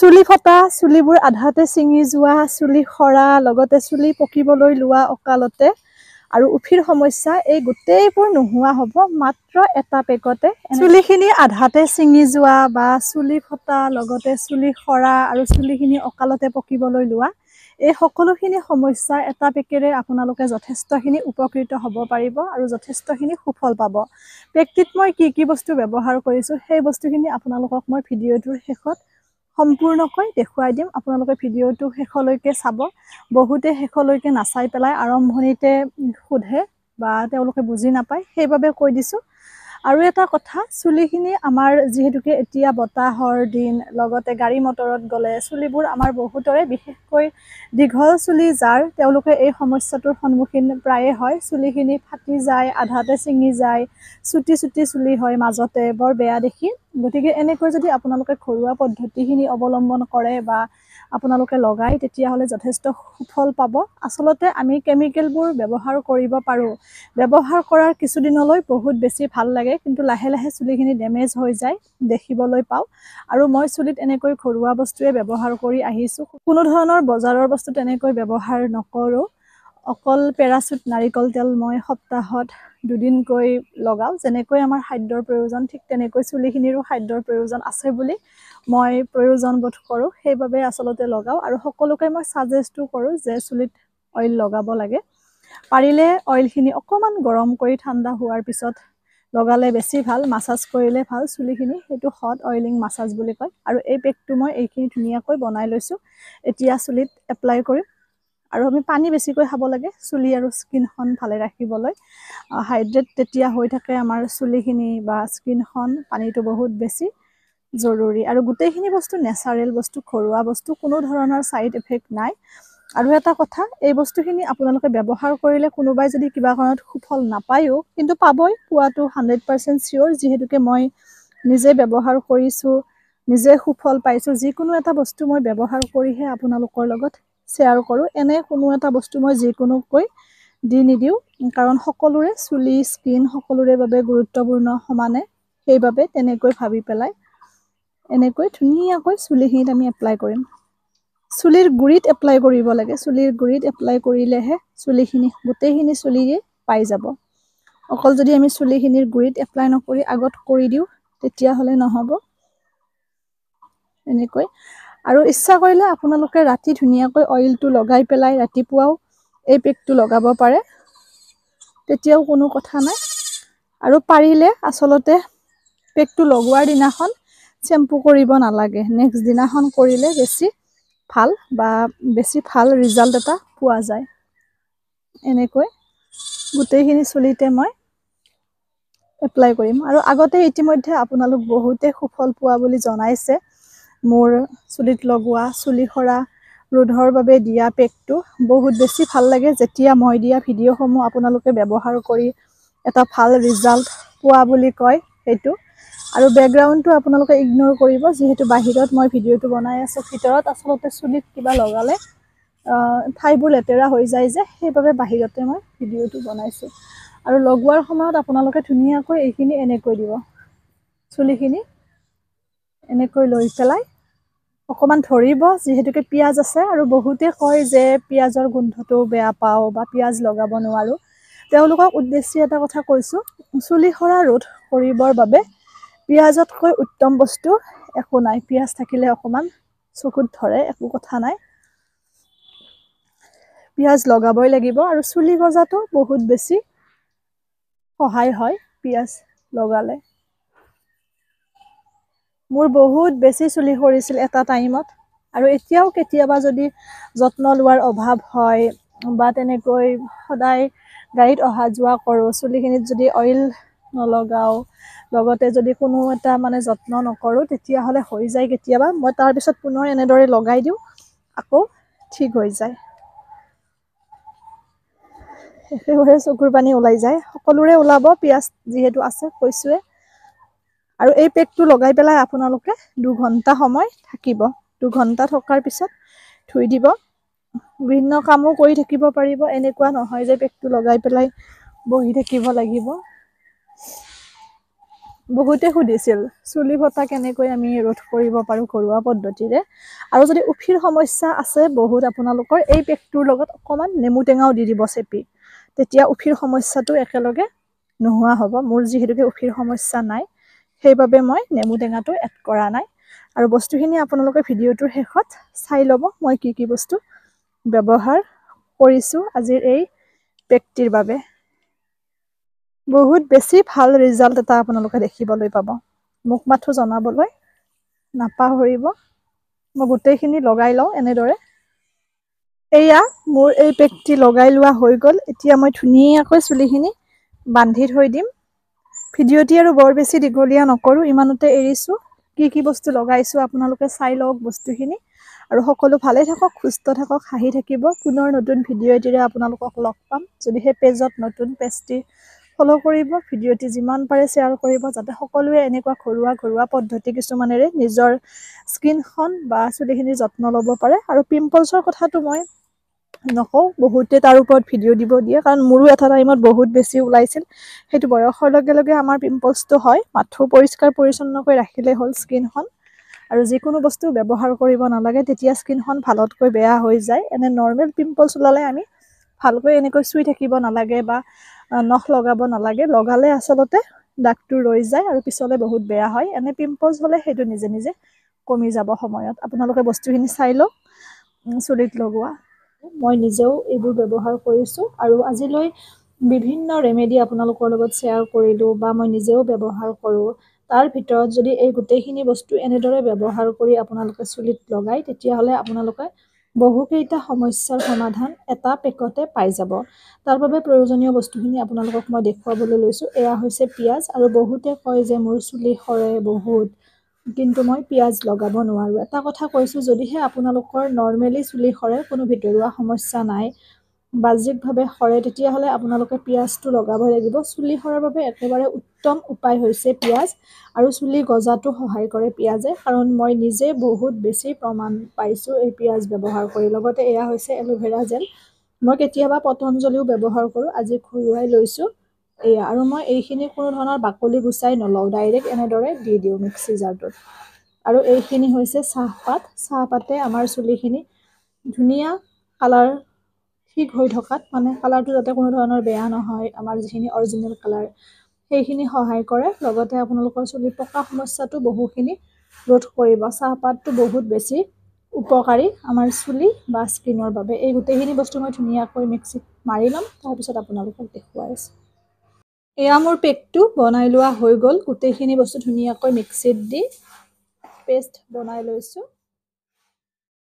চুলি ফটা চুলিবোৰ আধাতে চিঙি যোৱা চুলি সৰা লগতে চুলি পকিবলৈ লোৱা অকালতে আৰু উফিৰ সমস্যা এই গোটেইবোৰ নোহোৱা হ'ব মাত্ৰ এটা পেকতে চুলিখিনি আধাতে চিঙি যোৱা বা চুলি ফটা লগতে চুলি সৰা আৰু চুলিখিনি অকালতে পকিবলৈ লোৱা এই সকলোখিনি সমস্যা এটা পেকেৰে আপোনালোকে যথেষ্টখিনি উপকৃত হ'ব পাৰিব আৰু যথেষ্টখিনি সুফল পাব পেকটিত মই কি কি বস্তু ব্যৱহাৰ কৰিছোঁ সেই বস্তুখিনি আপোনালোকক মই ভিডিঅ'টোৰ শেষত সম্পূৰ্ণকৈ দেখুৱাই দিম আপোনালোকে ভিডিঅ'টো শেষলৈকে চাব বহুতে শেষলৈকে নাচাই পেলাই আৰম্ভণিতে সোধে বা তেওঁলোকে বুজি নাপায় সেইবাবে কৈ দিছোঁ আৰু এটা কথা চুলিখিনি আমাৰ যিহেতুকে এতিয়া বতাহৰ দিন লগতে গাড়ী মটৰত গ'লে চুলিবোৰ আমাৰ বহুতৰে বিশেষকৈ দীঘল চুলি যাৰ তেওঁলোকে এই সমস্যাটোৰ সন্মুখীন প্ৰায়ে হয় চুলিখিনি ফাটি যায় আধাতে ছিঙি যায় চুটি চুটি চুলি হয় মাজতে বৰ বেয়া দেখি গতিকে এনেকৈ যদি আপোনালোকে ঘৰুৱা পদ্ধতিখিনি অৱলম্বন কৰে বা আপোনালোকে লগাই তেতিয়াহ'লে যথেষ্ট সুফল পাব আচলতে আমি কেমিকেলবোৰ ব্যৱহাৰ কৰিব পাৰোঁ ব্যৱহাৰ কৰাৰ কিছুদিনলৈ বহুত বেছি ভাল লাগে কিন্তু লাহে লাহে চুলিখিনি ডেমেজ হৈ যায় দেখিবলৈ পাওঁ আৰু মই চুলিত এনেকৈ ঘৰুৱা বস্তুৱে ব্যৱহাৰ কৰি আহিছোঁ কোনো ধৰণৰ বজাৰৰ বস্তু তেনেকৈ ব্যৱহাৰ নকৰোঁ অকল পেৰাচুট নাৰিকল তেল মই সপ্তাহত দুদিনকৈ লগাওঁ যেনেকৈ আমাৰ খাদ্যৰ প্ৰয়োজন ঠিক তেনেকৈ চুলিখিনিৰো খাদ্যৰ প্ৰয়োজন আছে বুলি মই প্ৰয়োজনবোধ কৰোঁ সেইবাবে আচলতে লগাওঁ আৰু সকলোকে মই ছাজেষ্টো কৰোঁ যে চুলিত অইল লগাব লাগে পাৰিলে অইলখিনি অকণমান গৰম কৰি ঠাণ্ডা হোৱাৰ পিছত লগালে বেছি ভাল মাছাজ কৰিলে ভাল চুলিখিনি সেইটো হট অইলিং মাছাজ বুলি কয় আৰু এই পেকটো মই এইখিনি ধুনীয়াকৈ বনাই লৈছোঁ এতিয়া চুলিত এপ্লাই কৰিম আৰু আমি পানী বেছিকৈ খাব লাগে চুলি আৰু স্কিনখন ভালে ৰাখিবলৈ হাইড্ৰেট তেতিয়া হৈ থাকে আমাৰ চুলিখিনি বা স্কিনখন পানীটো বহুত বেছি জৰুৰী আৰু গোটেইখিনি বস্তু নেচাৰেল বস্তু ঘৰুৱা বস্তু কোনো ধৰণৰ ছাইড এফেক্ট নাই আৰু এটা কথা এই বস্তুখিনি আপোনালোকে ব্যৱহাৰ কৰিলে কোনোবাই যদি কিবা কাৰণত সুফল নাপায়ো কিন্তু পাবই পোৱাটো হাণ্ড্ৰেড পাৰ্চেণ্ট চিয়'ৰ যিহেতুকে মই নিজে ব্যৱহাৰ কৰিছোঁ নিজে সুফল পাইছোঁ যিকোনো এটা বস্তু মই ব্যৱহাৰ কৰিহে আপোনালোকৰ লগত শ্বেয়াৰ কৰোঁ এনে কোনো এটা বস্তু মই যিকোনো কৈ দি নিদিওঁ কাৰণ সকলোৰে চুলি স্কিন সকলোৰে বাবে গুৰুত্বপূৰ্ণ সমানে সেইবাবে তেনেকৈ ভাবি পেলাই এনেকৈ ধুনীয়াকৈ চুলিখিনিত আমি এপ্লাই কৰিম চুলিৰ গুৰিত এপ্লাই কৰিব লাগে চুলিৰ গুৰিত এপ্লাই কৰিলেহে চুলিখিনি গোটেইখিনি চুলিয়ে পাই যাব অকল যদি আমি চুলিখিনিৰ গুৰিত এপ্লাই নকৰি আগত কৰি দিওঁ তেতিয়াহ'লে নহ'ব এনেকৈ আৰু ইচ্ছা কৰিলে আপোনালোকে ৰাতি ধুনীয়াকৈ অইলটো লগাই পেলাই ৰাতিপুৱাও এই পেকটো লগাব পাৰে তেতিয়াও কোনো কথা নাই আৰু পাৰিলে আচলতে পেকটো লগোৱাৰ দিনাখন চেম্পু কৰিব নালাগে নেক্সট দিনাখন কৰিলে বেছি ভাল বা বেছি ভাল ৰিজাল্ট এটা পোৱা যায় এনেকৈ গোটেইখিনি চুলিতে মই এপ্লাই কৰিম আৰু আগতে ইতিমধ্যে আপোনালোক বহুতে সুফল পোৱা বুলি জনাইছে মোৰ চুলিত লগোৱা চুলি সৰা ৰোধৰ বাবে দিয়া পেকটো বহুত বেছি ভাল লাগে যেতিয়া মই দিয়া ভিডিঅ'সমূহ আপোনালোকে ব্যৱহাৰ কৰি এটা ভাল ৰিজাল্ট পোৱা বুলি কয় সেইটো আৰু বেকগ্ৰাউণ্ডটো আপোনালোকে ইগন'ৰ কৰিব যিহেতু বাহিৰত মই ভিডিঅ'টো বনাই আছোঁ ভিতৰত আচলতে চুলিত কিবা লগালে ঠাইবোৰ লেতেৰা হৈ যায় যে সেইবাবে বাহিৰতে মই ভিডিঅ'টো বনাইছোঁ আৰু লগোৱাৰ সময়ত আপোনালোকে ধুনীয়াকৈ এইখিনি এনেকৈ দিব চুলিখিনি এনেকৈ লৈ পেলাই অকণমান ধৰিব যিহেতুকে পিঁয়াজ আছে আৰু বহুতে কয় যে পিঁয়াজৰ গোন্ধটো বেয়া পাওঁ বা পিঁয়াজ লগাব নোৱাৰোঁ তেওঁলোকক উদ্দেশ্যে এটা কথা কৈছোঁ চুলি সৰা ৰোধ কৰিবৰ বাবে পিঁয়াজতকৈ উত্তম বস্তু একো নাই পিঁয়াজ থাকিলে অকণমান চকুত ধৰে একো কথা নাই পিঁয়াজ লগাবই লাগিব আৰু চুলি গজাটো বহুত বেছি সহায় হয় পিঁয়াজ লগালে মোৰ বহুত বেছি চুলি সৰিছিল এটা টাইমত আৰু এতিয়াও কেতিয়াবা যদি যত্ন লোৱাৰ অভাৱ হয় বা তেনেকৈ সদায় গাড়ীত অহা যোৱা কৰোঁ চুলিখিনিত যদি অইল নলগাওঁ লগতে যদি কোনো এটা মানে যত্ন নকৰোঁ তেতিয়াহ'লে হৈ যায় কেতিয়াবা মই তাৰপিছত পুনৰ এনেদৰে লগাই দিওঁ আকৌ ঠিক হৈ যায় একেবাৰে চকুৰ পানী ওলাই যায় সকলোৰে ওলাব পিঁয়াজ যিহেতু আছে কৈছোঁৱে আৰু এই পেকটো লগাই পেলাই আপোনালোকে দুঘণ্টা সময় থাকিব দুঘণ্টা থকাৰ পিছত থৈ দিব বিভিন্ন কামো কৰি থাকিব পাৰিব এনেকুৱা নহয় যে পেকটো লগাই পেলাই বহি থাকিব লাগিব বহুতে সুধিছিল চুলি ফটা কেনেকৈ আমি ৰোধ কৰিব পাৰোঁ ঘৰুৱা পদ্ধতিৰে আৰু যদি উফিৰ সমস্যা আছে বহুত আপোনালোকৰ এই পেকটোৰ লগত অকণমান নেমু টেঙাও দি দিব চেপি তেতিয়া উফিৰ সমস্যাটো একেলগে নোহোৱা হ'ব মোৰ যিহেতুকে উফিৰ সমস্যা নাই সেইবাবে মই নেমু টেঙাটো এড কৰা নাই আৰু বস্তুখিনি আপোনালোকে ভিডিঅ'টোৰ শেষত চাই ল'ব মই কি কি বস্তু ব্যৱহাৰ কৰিছোঁ আজিৰ এই পেকটিৰ বাবে বহুত বেছি ভাল ৰিজাল্ট এটা আপোনালোকে দেখিবলৈ পাব মোক মাথো জনাবলৈ নাপাহৰিব মই গোটেইখিনি লগাই লওঁ এনেদৰে এয়া মোৰ এই পেকটি লগাই লোৱা হৈ গ'ল এতিয়া মই ধুনীয়াকৈ চুলিখিনি বান্ধি থৈ দিম ভিডিঅ'টি আৰু বৰ বেছি দীঘলীয়া নকৰোঁ ইমানতে এৰিছোঁ কি কি বস্তু লগাইছোঁ আপোনালোকে চাই লওক বস্তুখিনি আৰু সকলো ভালে থাকক সুস্থ থাকক হাঁহি থাকিব পুনৰ নতুন ভিডিঅ' এটিৰে আপোনালোকক লগ পাম যদি সেই পেজত নতুন পেজটি ফ'ল' কৰিব ভিডিঅ'টি যিমান পাৰে শ্বেয়াৰ কৰিব যাতে সকলোৱে এনেকুৱা ঘৰুৱা ঘৰুৱা পদ্ধতি কিছুমানেৰে নিজৰ স্কিনখন বা চুলিখিনিৰ যত্ন ল'ব পাৰে আৰু পিম্পলছৰ কথাটো মই নকওঁ বহুতে তাৰ ওপৰত ভিডিঅ' দিব দিয়ে কাৰণ মোৰো এটা টাইমত বহুত বেছি ওলাইছিল সেইটো বয়সৰ লগে লগে আমাৰ পিম্পলছটো হয় মাথো পৰিষ্কাৰ পৰিচ্ছন্নকৈ ৰাখিলে হ'ল স্কিনখন আৰু যিকোনো বস্তু ব্যৱহাৰ কৰিব নালাগে তেতিয়া স্কিনখন ভালতকৈ বেয়া হৈ যায় এনে নৰ্মেল পিম্পলছ ওলালে আমি ভালকৈ এনেকৈ চুই থাকিব নালাগে বা নখ লগাব নালাগে লগালে আচলতে দাগটো ৰৈ যায় আৰু পিছলৈ বহুত বেয়া হয় এনে পিম্পলছ হ'লে সেইটো নিজে নিজে কমি যাব সময়ত আপোনালোকে বস্তুখিনি চাই লওক চুলিত লগোৱা মই নিজেও এইবোৰ ব্যৱহাৰ কৰিছোঁ আৰু আজিলৈ বিভিন্ন ৰেমেডি আপোনালোকৰ লগত শ্বেয়াৰ কৰিলোঁ বা মই নিজেও ব্যৱহাৰ কৰোঁ তাৰ ভিতৰত যদি এই গোটেইখিনি বস্তু এনেদৰে ব্যৱহাৰ কৰি আপোনালোকে চুলিত লগায় তেতিয়াহ'লে আপোনালোকে বহুকেইটা সমস্যাৰ সমাধান এটা পেকতে পাই যাব তাৰ বাবে প্ৰয়োজনীয় বস্তুখিনি আপোনালোকক মই দেখুৱাবলৈ লৈছোঁ এয়া হৈছে পিঁয়াজ আৰু বহুতে কয় যে মোৰ চুলি সৰে বহুত কিন্তু মই পিঁয়াজ লগাব নোৱাৰোঁ এটা কথা কৈছোঁ যদিহে আপোনালোকৰ নৰ্মেলি চুলি সৰে কোনো ভিতৰুৱা সমস্যা নাই বাহ্যিকভাৱে সৰে তেতিয়াহ'লে আপোনালোকে পিঁয়াজটো লগাব লাগিব চুলি সৰাৰ বাবে একেবাৰে উত্তম উপায় হৈছে পিঁয়াজ আৰু চুলি গজাটো সহায় কৰে পিঁয়াজে কাৰণ মই নিজে বহুত বেছি প্ৰমাণ পাইছোঁ এই পিঁয়াজ ব্যৱহাৰ কৰি লগতে এয়া হৈছে এল'ভেৰা জেল মই কেতিয়াবা পতঞ্জলিও ব্যৱহাৰ কৰোঁ আজি খুৰুৱাই লৈছোঁ এয়া আৰু মই এইখিনি কোনো ধৰণৰ বাকলি গুচাই নলওঁ ডাইৰেক্ট এনেদৰে দি দিওঁ মিক্সি জাৰটোত আৰু এইখিনি হৈছে চাহপাত চাহপাতে আমাৰ চুলিখিনি ধুনীয়া কালাৰ ঠিক হৈ থকাত মানে কালাৰটো যাতে কোনো ধৰণৰ বেয়া নহয় আমাৰ যিখিনি অৰিজিনেল কালাৰ সেইখিনি সহায় কৰে লগতে আপোনালোকৰ চুলি পকা সমস্যাটো বহুখিনি ৰোধ কৰিব চাহপাতটো বহুত বেছি উপকাৰী আমাৰ চুলি বা স্কিনৰ বাবে এই গোটেইখিনি বস্তু মই ধুনীয়াকৈ মিক্সিত মাৰি ল'ম তাৰপিছত আপোনালোকক দেখুৱাই আছোঁ এয়া মোৰ পেকটো বনাই লোৱা হৈ গ'ল গোটেইখিনি বস্তু ধুনীয়াকৈ মিক্সিত দি পেষ্ট বনাই লৈছোঁ